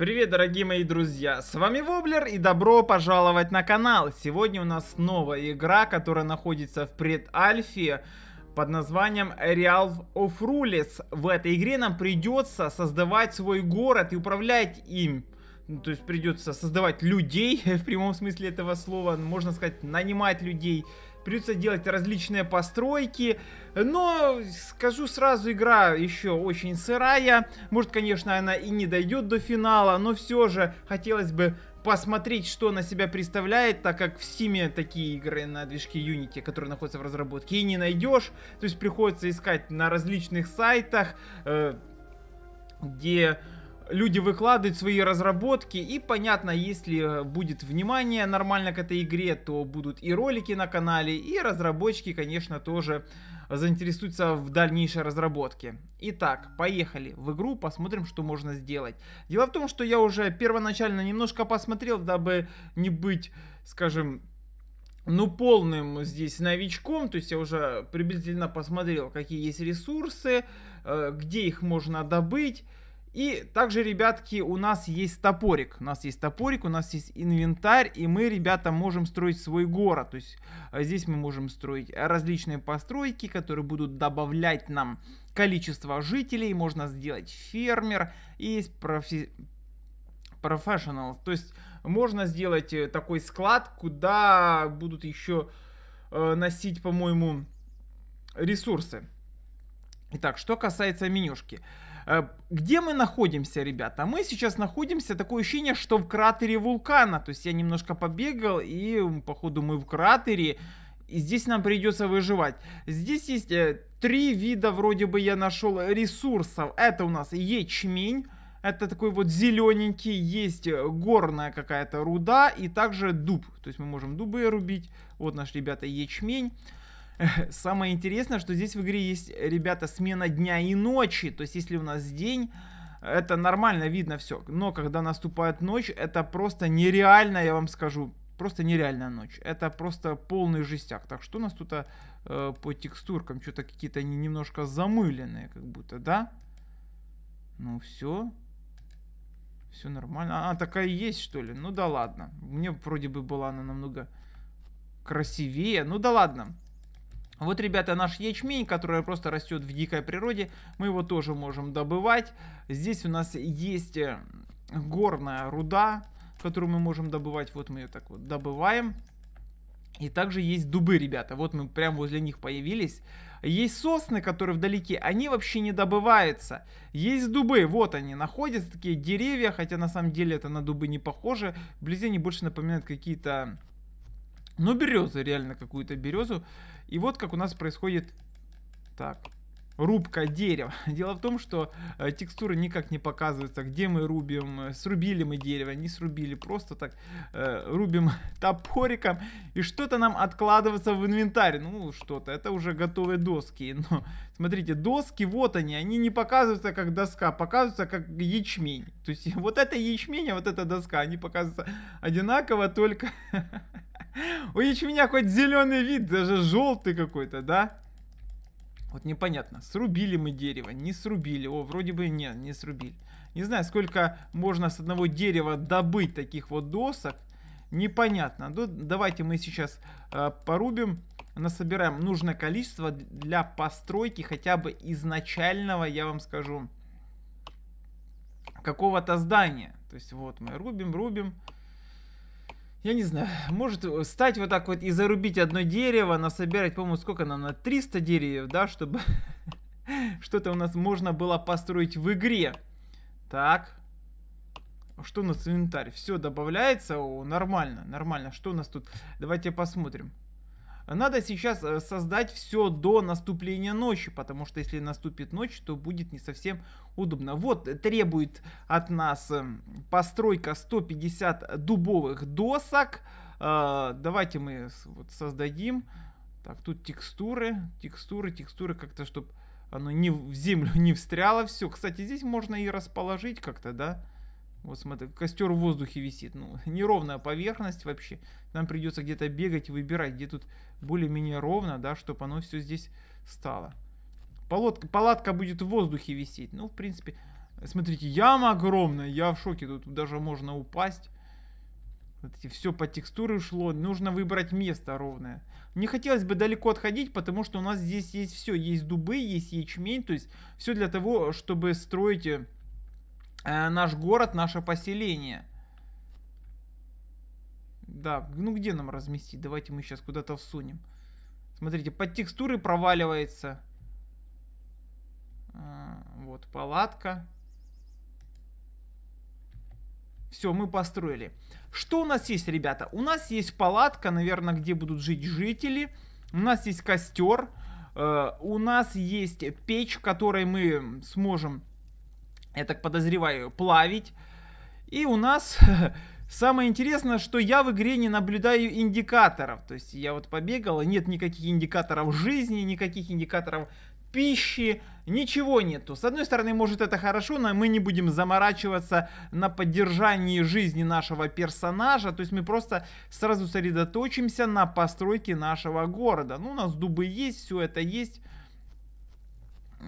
Привет, дорогие мои друзья, с вами Воблер и добро пожаловать на канал. Сегодня у нас новая игра, которая находится в предальфе под названием Real of Rules. В этой игре нам придется создавать свой город и управлять им. Ну, то есть придется создавать людей, в прямом смысле этого слова, можно сказать, нанимать людей, придется делать различные постройки. Но, скажу сразу, игра еще очень сырая. Может, конечно, она и не дойдет до финала, но все же хотелось бы посмотреть, что на себя представляет, так как в Стиме такие игры на движке Unity, которые находятся в разработке, и не найдешь. То есть приходится искать на различных сайтах, э, где люди выкладывают свои разработки, и понятно, если э, будет внимание нормально к этой игре, то будут и ролики на канале, и разработчики, конечно, тоже заинтересуются в дальнейшей разработке. Итак, поехали в игру, посмотрим, что можно сделать. Дело в том, что я уже первоначально немножко посмотрел, дабы не быть, скажем, ну, полным здесь новичком, то есть я уже приблизительно посмотрел, какие есть ресурсы, э, где их можно добыть, и также, ребятки, у нас есть топорик. У нас есть топорик, у нас есть инвентарь, и мы, ребята, можем строить свой город. То есть э, здесь мы можем строить различные постройки, которые будут добавлять нам количество жителей. Можно сделать фермер, и есть профи... professional. То есть можно сделать э, такой склад, куда будут еще э, носить, по-моему, ресурсы. Итак, что касается менюшки. Менюшки. Э, где мы находимся, ребята? Мы сейчас находимся, такое ощущение, что в кратере вулкана. То есть я немножко побегал, и походу мы в кратере. И здесь нам придется выживать. Здесь есть э, три вида, вроде бы я нашел, ресурсов. Это у нас ячмень. Это такой вот зелененький, есть э, горная какая-то руда и также дуб. То есть мы можем дубы рубить. Вот наш, ребята, ячмень. Самое интересное, что здесь в игре есть, э, ребята, смена дня и ночи. То есть, если у нас день, это нормально, видно все. Но когда наступает ночь, это просто нереально, я вам скажу. Просто нереальная ночь. Это просто полный жестяк. Так что у нас тут э, по текстуркам что-то какие-то они немножко замыленные, как будто, да? Ну все. Все нормально. А, такая есть, что ли? Ну да ладно. Мне вроде бы была она намного красивее. Ну да ладно. Вот, ребята, наш ячмень, который просто растет в дикой природе, мы его тоже можем добывать. Здесь у нас есть э, горная руда, которую мы можем добывать. Вот мы ее так вот добываем. И также есть дубы, ребята. Вот мы прямо возле них появились. Есть сосны, которые вдалеке, они вообще не добываются. Есть дубы, вот они находятся, такие деревья, хотя на самом деле это на дубы не похоже. Вблизи они больше напоминают какие-то, ну, березы, реально какую-то березу. И вот как у нас происходит... Так, рубка дерева. Дело в том, что э, текстуры никак не показываются, где мы рубим, э, срубили мы дерево, не срубили, просто так э, рубим топориком, и что-то нам откладывается в инвентарь, ну что-то, это уже готовые доски, но смотрите, доски, вот они, они не показываются как доска, показываются как ячмень, то есть вот это ячмень, а вот эта доска, они показываются одинаково, только у ячменя хоть зеленый вид, даже желтый какой-то, да? Вот непонятно, срубили мы дерево, не срубили. О, вроде бы нет, не срубили. Не знаю, сколько можно с одного дерева добыть таких вот досок. Непонятно. Ну, давайте мы сейчас э, порубим, насобираем нужное количество для постройки хотя бы изначального, я вам скажу, какого-то здания. То есть вот мы рубим, рубим. Я не знаю, может э, стать вот так вот и зарубить одно дерево, насобирать, по-моему, сколько нам, на 300 деревьев, да, чтобы что-то у нас можно было построить в игре. Так, что у нас инвентарь? Все добавляется, О, нормально, нормально. Что у нас тут? Давайте посмотрим. Надо сейчас э, создать все до наступления ночи, потому что если наступит ночь, то будет не совсем удобно. Вот э, требует от нас эм, постройка 150 дубовых досок. Э, давайте мы вот создадим. Так, тут текстуры, текстуры, текстуры как-то, чтобы оно не в землю не встряло все. Кстати, здесь можно и расположить как-то, да? Вот смотри, костер в воздухе висит. Ну, неровная поверхность вообще. Нам придется где-то бегать и выбирать, где тут более-менее ровно, да, чтобы оно все здесь стало. Полотка, палатка будет в воздухе висеть. Ну, в принципе, смотрите, яма огромная. Я в шоке, тут даже можно упасть. Вот все по текстуре шло. Нужно выбрать место ровное. Не хотелось бы далеко отходить, потому что у нас здесь есть все. Есть дубы, есть ячмень. То есть все для того, чтобы строить э, Э, наш город, наше поселение. Да, ну где нам разместить? Давайте мы сейчас куда-то всунем. Смотрите, под текстуры проваливается. Э, вот, палатка. Все, мы построили. Что у нас есть, ребята? У нас есть палатка, наверное, где будут жить жители. У нас есть костер. Э, у нас есть печь, которой мы сможем я так подозреваю, плавить. И у нас самое интересное, что я в игре не наблюдаю индикаторов. То есть я вот побегал, и нет никаких индикаторов жизни, никаких индикаторов пищи, ничего нету. С одной стороны, может это хорошо, но мы не будем заморачиваться на поддержании жизни нашего персонажа, то есть мы просто сразу сосредоточимся на постройке нашего города. Ну, у нас дубы есть, все это есть.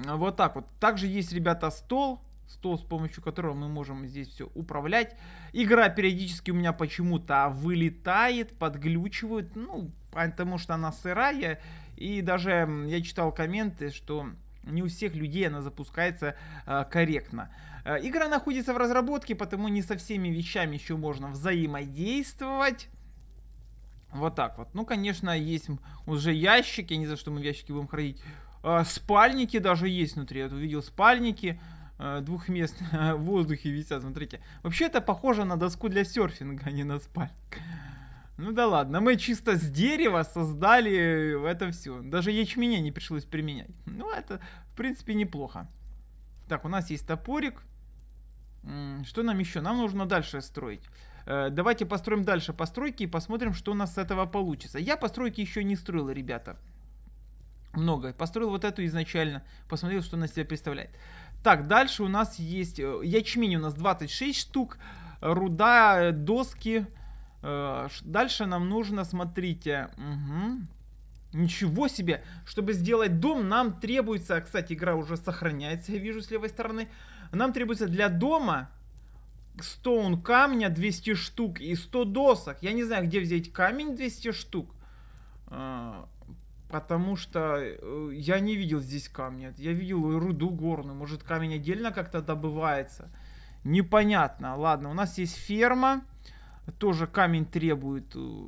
Вот так вот. Также есть, ребята, стол, стол, с помощью которого мы можем здесь все управлять. Игра периодически у меня почему-то вылетает, подглючивает, ну, потому что она сырая. И даже я читал комменты, что не у всех людей она запускается э, корректно. Э, игра находится в разработке, потому не со всеми вещами еще можно взаимодействовать. Вот так вот. Ну, конечно, есть уже ящики, не за что мы в ящики будем ходить. Э, спальники даже есть внутри. Я тут видел Спальники. Э, двухмест в воздухе висят, смотрите. Вообще это похоже на доску для серфинга, а не на спальник. Ну да ладно, мы чисто с дерева создали это все. Даже ячменя не пришлось применять. Ну это, в принципе, неплохо. Так, у нас есть топорик. Что нам еще? Нам нужно дальше строить. Э, давайте построим дальше постройки и посмотрим, что у нас с этого получится. Я постройки еще не строил, ребята много. Построил вот эту изначально, посмотрел, что она себя представляет. Так, дальше у нас есть э, ячмень у нас 26 штук, руда, э, доски. Э, дальше нам нужно, смотрите, угу. Ничего себе! Чтобы сделать дом, нам требуется... Кстати, игра уже сохраняется, я вижу с левой стороны. Нам требуется для дома стоун камня 200 штук и 100 досок. Я не знаю, где взять камень 200 штук. Потому что э, я не видел здесь камня. Я видел руду горную. Может, камень отдельно как-то добывается? Непонятно. Ладно, у нас есть ферма. Тоже камень требует. Э,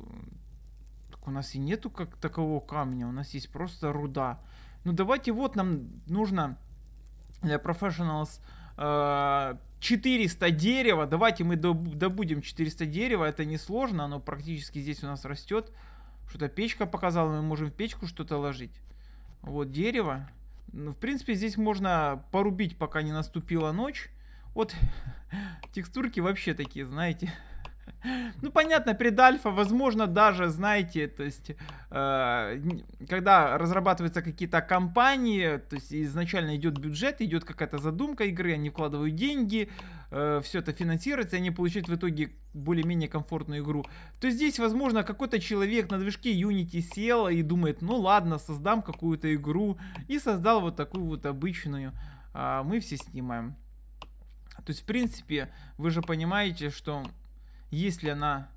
так у нас и нету как такового камня. У нас есть просто руда. Ну, давайте вот нам нужно для Professionals 400 э, дерева. Давайте мы добудем 400 дерева. Это несложно. Оно практически здесь у нас растет. Что-то печка показала, мы можем в печку что-то ложить. Вот дерево. Ну, в принципе, здесь можно порубить, пока не наступила ночь. Вот текстурки вообще такие, знаете... Ну, понятно, перед альфа, возможно, даже, знаете, то есть, э, когда разрабатываются какие-то компании, то есть изначально идет бюджет, идет какая-то задумка игры, они вкладывают деньги, э, все это финансируется, и они получают в итоге более-менее комфортную игру. То здесь, возможно, какой-то человек на движке Unity сел и думает, ну ладно, создам какую-то игру, и создал вот такую вот обычную, э, мы все снимаем. То есть, в принципе, вы же понимаете, что если она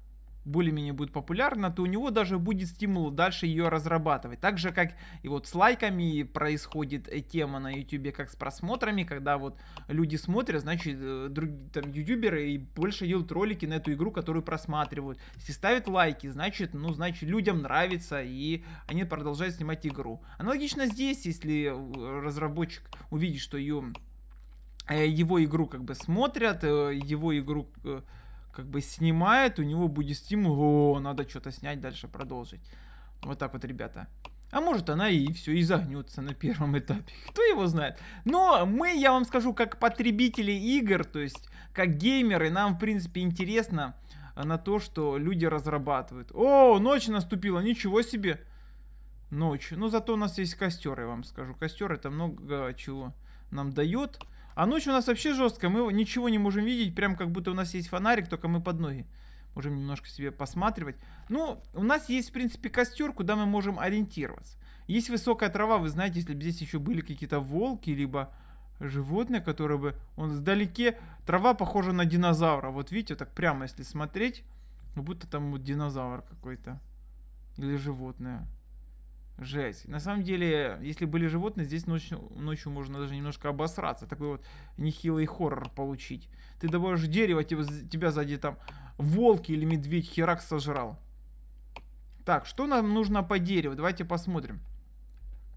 более-менее будет популярна, то у него даже будет стимул дальше ее разрабатывать. Так же, как и вот с лайками происходит э, тема на YouTube, как с просмотрами, когда вот люди смотрят, значит, э, другие там ютуберы и больше делают ролики на эту игру, которую просматривают. Если ставят лайки, значит, ну, значит, людям нравится, и они продолжают снимать игру. Аналогично здесь, если э, разработчик увидит, что ее его игру как бы смотрят, его игру как бы снимает, у него будет стимул, о, надо что-то снять, дальше продолжить. Вот так вот, ребята. А может она и все, и загнется на первом этапе. Кто его знает. Но мы, я вам скажу, как потребители игр, то есть как геймеры, нам в принципе интересно э, на то, что люди разрабатывают. О, ночь наступила, ничего себе. Ночь. Но зато у нас есть костер, я вам скажу. Костер это много чего нам дает. А ночью у нас вообще жестко, мы ничего не можем видеть, прям как будто у нас есть фонарик, только мы под ноги. Можем немножко себе посматривать. Ну, у нас есть, в принципе, костер, куда мы можем ориентироваться. Есть высокая трава, вы знаете, если бы здесь еще были какие-то волки, либо животное, которое бы... Он сдалеке... Трава похожа на динозавра. Вот видите, так прямо если смотреть, как будто там вот динозавр какой-то. Или животное. Жесть. На самом деле, если были животные, здесь ночью, ночью можно даже немножко обосраться. Такой вот нехилый хоррор получить. Ты добавишь дерево, тебя, тебя сзади там волки или медведь херак сожрал. Так, что нам нужно по дереву? Давайте посмотрим.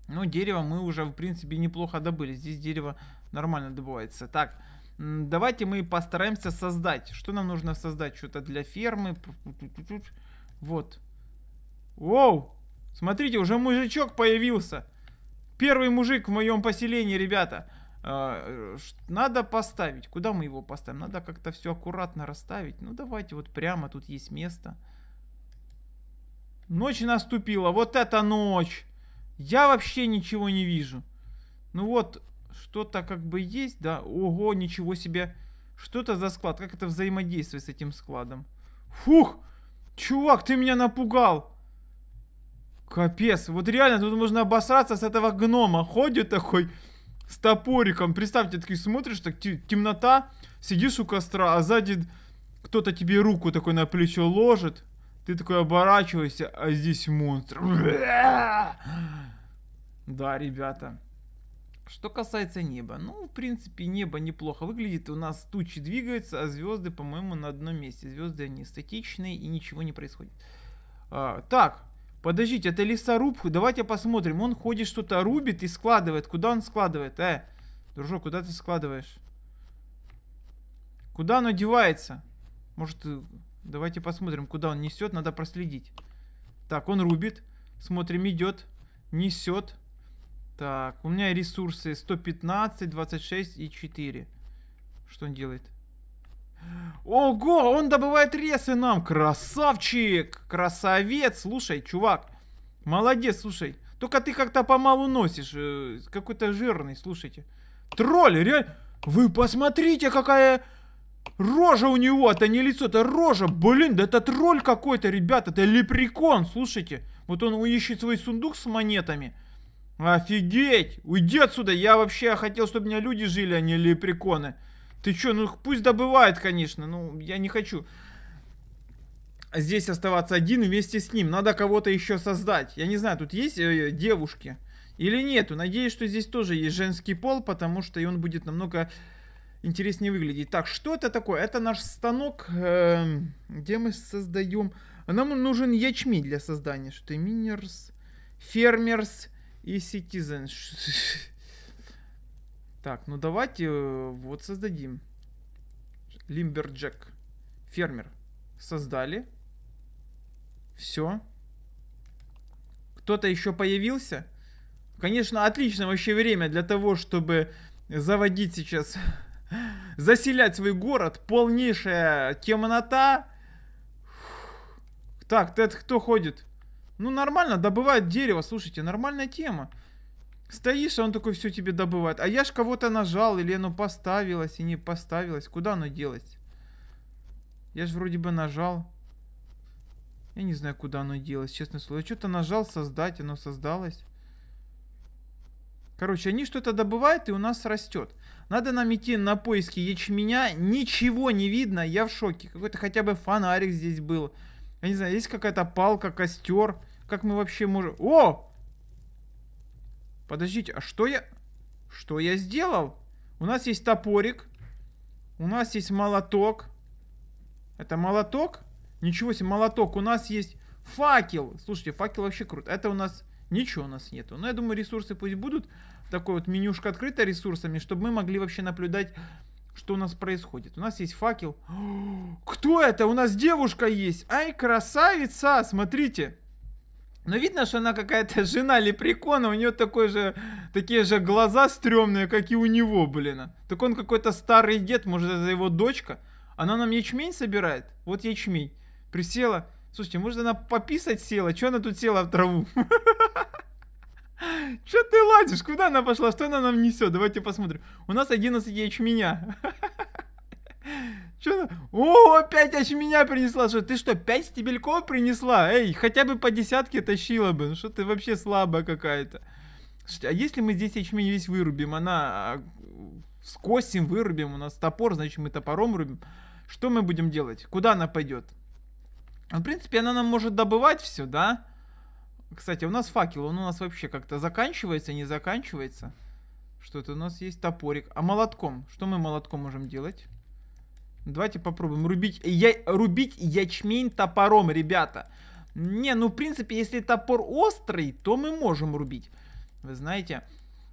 Ну, дерево мы уже, в принципе, неплохо добыли. Здесь дерево нормально добывается. Так, давайте мы постараемся создать. Что нам нужно создать? Что-то для фермы. Вот. Воу! Смотрите, уже мужичок появился. Первый мужик в моем поселении, ребята. А, э, надо поставить. Куда мы его поставим? Надо как-то все аккуратно расставить. Ну, давайте вот прямо. Тут есть место. Ночь наступила. Вот это ночь. Я вообще ничего не вижу. Ну вот, что-то как бы есть, да? Ого, ничего себе. Что-то за склад. Как это взаимодействие с этим складом? Фух! Чувак, ты меня напугал! Капец, вот реально тут можно обосраться с этого гнома. Ходит такой с топориком. Представьте, такие смотришь, так темнота, сидишь у костра, а сзади кто-то тебе руку такой на плечо ложит. Ты такой оборачиваешься, а здесь монстр. Да, ребята. Что касается неба, ну, в принципе, небо неплохо выглядит. У нас тучи двигаются, а звезды, по-моему, на одном месте. Звезды, они статичные и ничего не происходит. А, так, Подождите, это лесоруб. Давайте посмотрим. Он ходит что-то рубит и складывает. Куда он складывает? Э, дружок, куда ты складываешь? Куда он одевается? Может, э, давайте посмотрим, куда он несет. Надо проследить. Так, он рубит. Смотрим, идет. Несет. Так, у меня ресурсы 115, 26 и 4. Что он делает? Ого, он добывает ресы нам. Красавчик, красавец. Слушай, чувак, молодец, слушай. Только ты как-то помалу носишь. Э, какой-то жирный, слушайте. Тролль, реально. Вы посмотрите, какая рожа у него. Это не лицо, это рожа. Блин, да это тролль какой-то, ребята, Это лепрекон, слушайте. Вот он ищет свой сундук с монетами. Офигеть! Уйди отсюда! Я вообще хотел, чтобы у меня люди жили, а не лепреконы. Ты чё, ну пусть добывает, конечно, ну я не хочу здесь оставаться один вместе с ним. Надо кого-то еще создать. Я не знаю, тут есть э, э, девушки или нету. Надеюсь, что здесь тоже есть женский пол, потому что и он будет намного интереснее выглядеть. Так, что это такое? Это наш станок, э, где мы создаем... Нам нужен ячмень для создания. Что-то минерс, фермерс и citizens. Так, ну давайте э, вот создадим. Лимберджек. Фермер. Создали. Все. Кто-то еще появился? Конечно, отличное вообще время для того, чтобы заводить сейчас, заселять свой город. Полнейшая темнота. Так, это кто ходит? Ну, нормально, добывает дерево. Слушайте, нормальная тема. Стоишь, а он такой все тебе добывает. А я ж кого-то нажал, или оно поставилось, и не поставилось. Куда оно делось? Я же вроде бы нажал. Я не знаю, куда оно делось, честно слово. Я что-то нажал создать, оно создалось. Короче, они что-то добывают, и у нас растет. Надо нам идти на поиски ячменя. Ничего не видно, я в шоке. Какой-то хотя бы фонарик здесь был. Я не знаю, есть какая-то палка, костер. Как мы вообще можем... О! Подождите, а что я... Что я сделал? У нас есть топорик. У нас есть молоток. Это молоток? Ничего себе, молоток. У нас есть факел. Слушайте, факел вообще крут. Это у нас... Ничего у нас нету. Но я думаю, ресурсы пусть будут. Такое вот менюшка открыта ресурсами, чтобы мы могли вообще наблюдать, что у нас происходит. У нас есть факел. Кто это? У нас девушка есть. Ай, красавица! Смотрите. Но видно, что она какая-то жена лепрекона, у нее такой же, такие же глаза стрёмные, как и у него, блин. Так он какой-то старый дед, может, это его дочка. Она нам ячмень собирает? Вот ячмень. Присела. Слушайте, может, она пописать села? Чё она тут села в траву? Чё ты лазишь? Куда она пошла? Что она нам несет? Давайте посмотрим. У нас 11 ячменя. Что она? О, опять меня принесла. Что, ты что, пять стебельков принесла? Эй, хотя бы по десятке тащила бы. Ну что ты вообще слабая какая-то. Слушайте, а если мы здесь ячмень весь вырубим, она а, скосим, вырубим, у нас топор, значит мы топором рубим. Что мы будем делать? Куда она пойдет? Ну, в принципе, она нам может добывать все, да? Кстати, у нас факел, он у нас вообще как-то заканчивается, не заканчивается. Что-то у нас есть топорик. А молотком? Что мы молотком можем делать? Давайте попробуем рубить, я, рубить ячмень топором, ребята. Не, ну в принципе, если топор острый, то мы можем рубить. Вы знаете...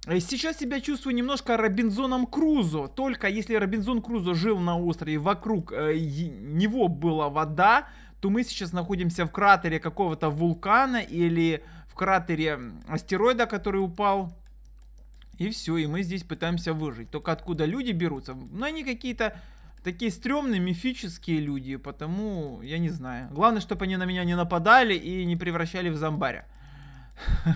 Э, сейчас себя чувствую немножко Робинзоном Крузо. Только если Робинзон Крузо жил на острове, вокруг э, него была вода, то мы сейчас находимся в кратере какого-то вулкана или в кратере астероида, который упал. И все, и мы здесь пытаемся выжить. Только откуда люди берутся? Ну, они какие-то такие стрёмные, мифические люди, потому я не знаю. Главное, чтобы они на меня не нападали и не превращали в зомбаря.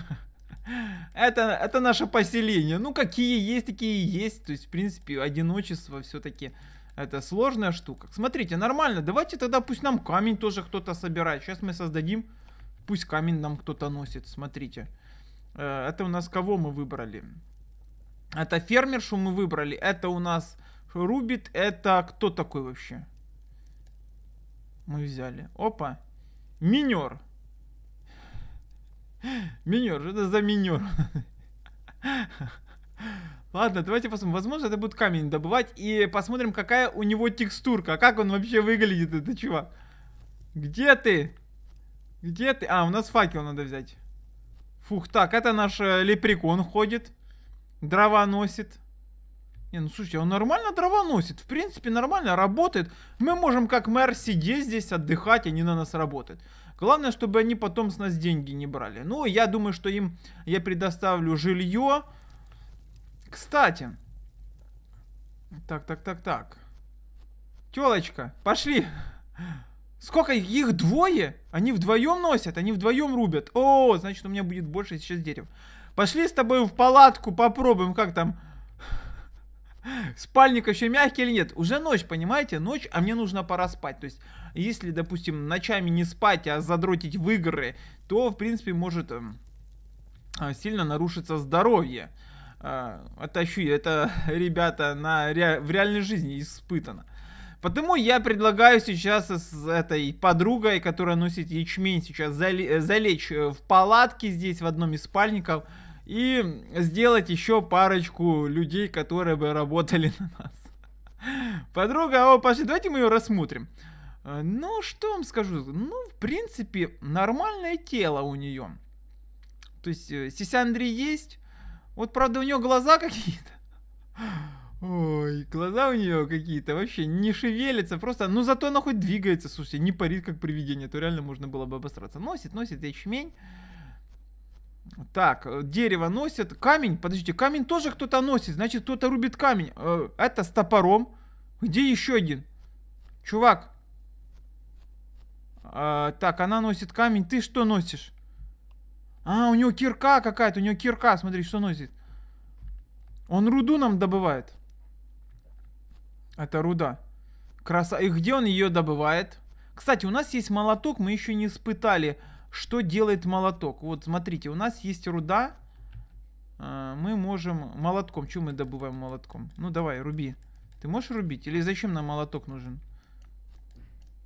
Это, это наше поселение. Ну, какие есть, такие и есть. То есть, в принципе, одиночество все-таки это сложная штука. Смотрите, нормально. Давайте тогда пусть нам камень тоже кто-то собирает. Сейчас мы создадим. Пусть камень нам кто-то носит. Смотрите. Э, это у нас кого мы выбрали? Это фермершу мы выбрали. Это у нас Рубит это кто такой вообще? Мы взяли. Опа. Минер. Минер, что это за минер? Ладно, давайте посмотрим. Возможно, это будет камень добывать. И посмотрим, какая у него текстурка. А как он вообще выглядит, это чувак. Где ты? Где ты? А, у нас факел надо взять. Фух, так, это наш э, лепрекон ходит. Дрова носит. Не, ну слушайте, он нормально дрова носит. В принципе, нормально работает. Мы можем как мэр сидеть здесь, отдыхать, они а на нас работают. Главное, чтобы они потом с нас деньги не брали. Ну, я думаю, что им я предоставлю жилье. Кстати. Так, так, так, так. Телочка, пошли. Сколько их двое? Они вдвоем носят, они вдвоем рубят. О, значит, у меня будет больше сейчас дерев. Пошли с тобой в палатку, попробуем, как там Спальник еще мягкий или нет? Уже ночь, понимаете? Ночь, а мне нужно пора спать. То есть, если, допустим, ночами не спать, а задротить в игры, то, в принципе, может эм, а, сильно нарушиться здоровье. Отощу, а, это, ребята, на, ре... в реальной жизни испытано. Потому я предлагаю сейчас с этой подругой, которая носит ячмень, сейчас зале залечь э, в палатке здесь, в одном из спальников, и сделать еще парочку людей, которые бы работали на нас. Подруга, а о, пошли, давайте мы ее рассмотрим. Э, ну, что вам скажу, ну, в принципе, нормальное тело у нее. То есть, э, Сисяндри есть, вот, правда, у нее глаза какие-то. Ой, глаза у нее какие-то вообще не шевелятся, просто, ну зато она хоть двигается, слушайте, не парит как привидение, то реально можно было бы обосраться. Носит, носит ячмень, так, э, дерево носит. Камень, подождите, камень тоже кто-то носит. Значит, кто-то рубит камень. Э, это с топором. Где еще один? Чувак. А, так, она носит камень. Ты что носишь? А, у него кирка какая-то. У него кирка, смотри, что носит. Он руду нам добывает. Это руда. Краса. И где он ее добывает? Кстати, у нас есть молоток, мы еще не испытали. Что делает молоток? Вот смотрите, у нас есть руда. А, мы можем молотком. Чем мы добываем молотком? Ну давай, руби. Ты можешь рубить? Или зачем нам молоток нужен?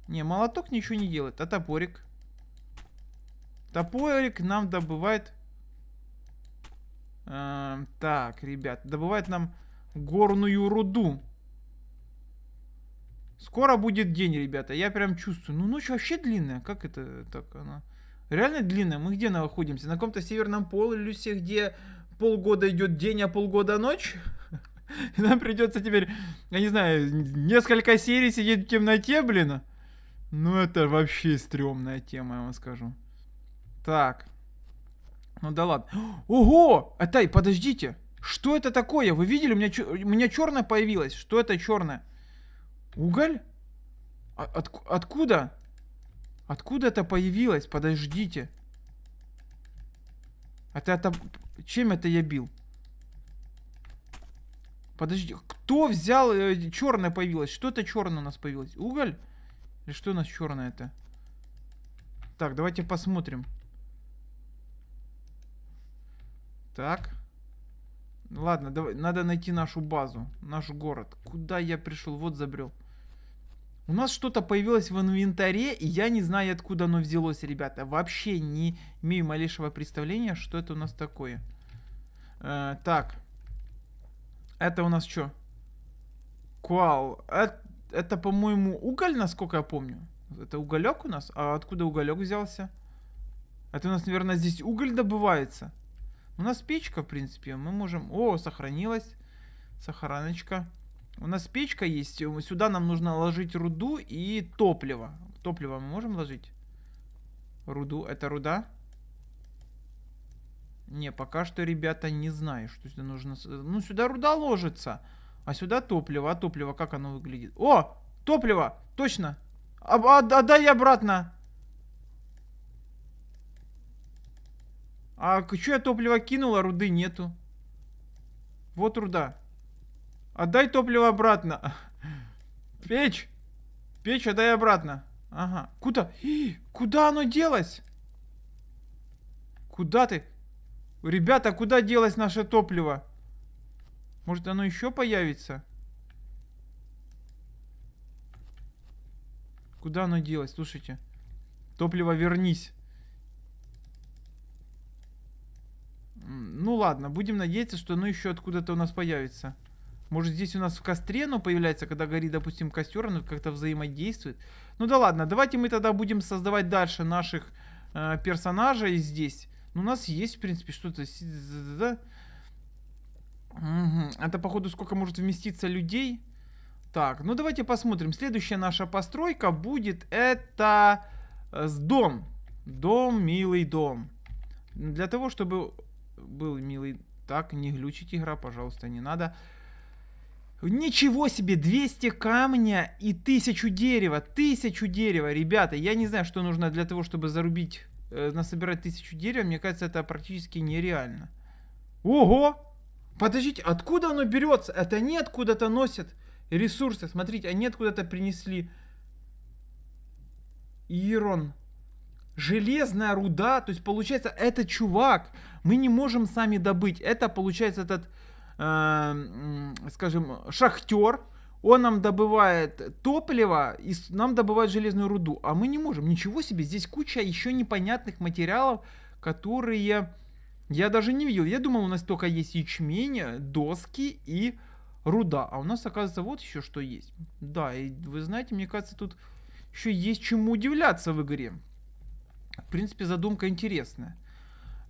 Не, молоток ничего не делает. А топорик? Топорик нам добывает... А, так, ребят. Добывает нам горную руду. Скоро будет день, ребята. Я прям чувствую. Ну, ночь вообще длинная. Как это так она... Реально длинная. Мы где находимся? На каком-то северном полюсе, где полгода идет день, а полгода ночь? нам придется теперь, я не знаю, несколько серий сидеть в темноте, блин. Ну это вообще стрёмная тема, я вам скажу. Так. Ну да ладно. Ого! Атай, подождите. Что это такое? Вы видели? У меня, чё... меня черное появилось. Что это черное? Уголь? А, От... Откуда? Откуда это появилось? Подождите. Это, а это... Чем это я бил? Подожди, кто взял... Э, черное появилось. Что это черное у нас появилось? Уголь? Или что у нас черное это? Так, давайте посмотрим. Так. Ладно, давай, надо найти нашу базу. Наш город. Куда я пришел? Вот забрел. У нас что-то появилось в инвентаре, и я не знаю, откуда оно взялось, ребята. Вообще не имею малейшего представления, что это у нас такое. Э, так. Это у нас что? Квал. Это, это по-моему, уголь, насколько я помню. Это уголек у нас? А откуда уголек взялся? Это у нас, наверное, здесь уголь добывается. У нас печка, в принципе. Мы можем... О, сохранилась. Сохраночка. У нас печка есть, э, сюда нам нужно ложить руду и топливо. Топливо мы можем ложить? Руду, это руда? Не, пока что, ребята, не знаю, что сюда нужно... Э, ну, сюда руда ложится, а сюда топливо. А топливо, как оно выглядит? О, топливо, точно. А, а, отдай обратно. А что я топливо кинула, руды нету. Вот руда. Отдай топливо обратно. Печь. Печь отдай обратно. Ага. Куда? И, куда оно делось? Куда ты? Ребята, куда делось наше топливо? Может оно еще появится? Куда оно делось? Слушайте. Топливо вернись. Ну ладно, будем надеяться, что оно еще откуда-то у нас появится. Может здесь у нас в костре оно появляется, когда горит, допустим, костер, оно как-то взаимодействует. Ну да ладно, давайте мы тогда будем создавать дальше наших э, персонажей здесь. Ну у нас есть, в принципе, что-то... Угу. Это, походу, сколько может вместиться людей. Так, ну давайте посмотрим. Следующая наша постройка будет это э, с дом. Дом, милый дом. Для того, чтобы был милый... Так, не глючить игра, пожалуйста, не надо. Ничего себе, 200 камня и 1000 дерева, 1000 дерева, ребята, я не знаю, что нужно для того, чтобы зарубить, э, насобирать 1000 дерева, мне кажется, это практически нереально. Ого! Подождите, откуда оно берется? Это они откуда-то носят ресурсы, смотрите, они откуда-то принесли. Ирон. Железная руда, то есть получается, это чувак, мы не можем сами добыть, это получается этот Э, скажем, шахтер, он нам добывает топливо, и нам добывает железную руду, а мы не можем. Ничего себе, здесь куча еще непонятных материалов, которые я даже не видел. Я думал, у нас только есть ячмень, доски и руда. А у нас, оказывается, вот еще что есть. Да, и вы знаете, мне кажется, тут еще есть чему удивляться в игре. В принципе, задумка интересная.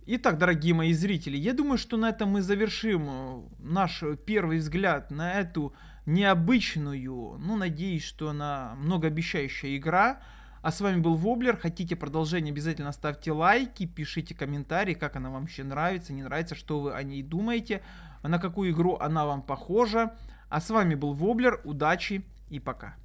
Итак, дорогие мои зрители, я думаю, что на этом мы завершим э, наш первый взгляд на эту необычную, ну, надеюсь, что она многообещающая игра. А с вами был Воблер. Хотите продолжение, обязательно ставьте лайки, пишите комментарии, как она вам вообще нравится, не нравится, что вы о ней думаете, на какую игру она вам похожа. А с вами был Воблер. Удачи и пока.